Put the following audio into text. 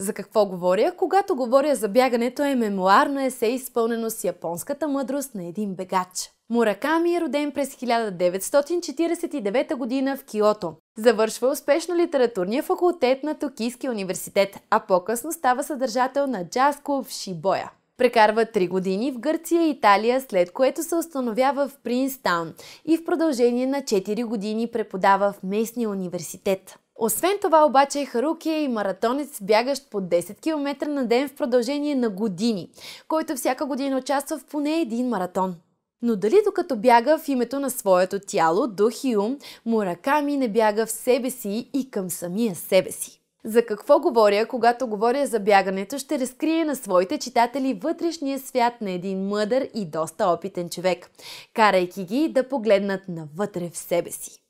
За какво говоря? Когато говоря за бягането е мемуарно есе, изпълнено с японската мъдрост на един бегач. Мураками е роден през 1949 година в Киото. Завършва успешно литературния факултет на Токийския университет, а по-късно става съдържател на джаз клуб Шибоя. Прекарва 3 години в Гърция и Италия, след което се установява в Принстаун и в продължение на 4 години преподава в местния университет. Освен това обаче е Харуки е и маратонец, бягащ по 10 км на ден в продължение на години, който всяка година участва в поне един маратон. Но дали докато бяга в името на своето тяло, дух и ум, Мураками не бяга в себе си и към самия себе си? За какво говоря, когато говоря за бягането, ще разкрие на своите читатели вътрешния свят на един мъдър и доста опитен човек, карайки ги да погледнат навътре в себе си.